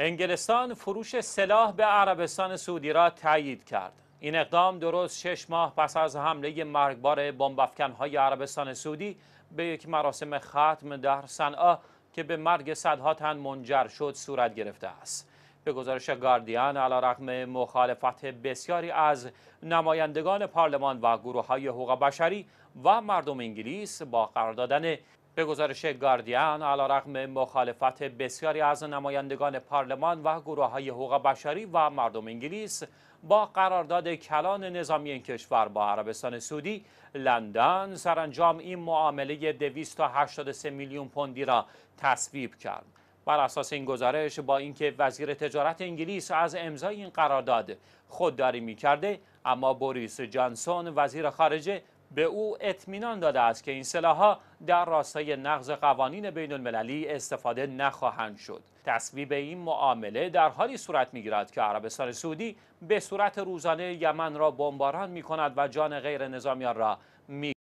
انگلستان فروش سلاح به عربستان سعودی را تایید کرد این اقدام درست شش ماه پس از حمله مرگبار بمبافکنهای عربستان سعودی به یک مراسم ختم در صنعا که به مرگ صدها تن منجر شد صورت گرفته است به گزارش گاردین علیرغم مخالفت بسیاری از نمایندگان پارلمان و گروه های حقوق بشری و مردم انگلیس با قرار دادن به گزارش گاردین رقم مخالفت بسیاری از نمایندگان پارلمان و گروه های حقوق بشری و مردم انگلیس با قرارداد کلان نظامی این کشور با عربستان سعودی لندن سرانجام این معامله 283 میلیون پوندی را تصویب کرد بر اساس این گزارش با اینکه وزیر تجارت انگلیس از امضای این قرارداد خودداری میکرده اما بوریس جانسون وزیر خارجه به او اطمینان داده است که این سلاحها در راستای نقض قوانین بین المللی استفاده نخواهند شد. تصویب این معامله در حالی صورت میگیرد که عربستان سعودی به صورت روزانه یمن را بمباران می کند و جان غیر نظامیان را می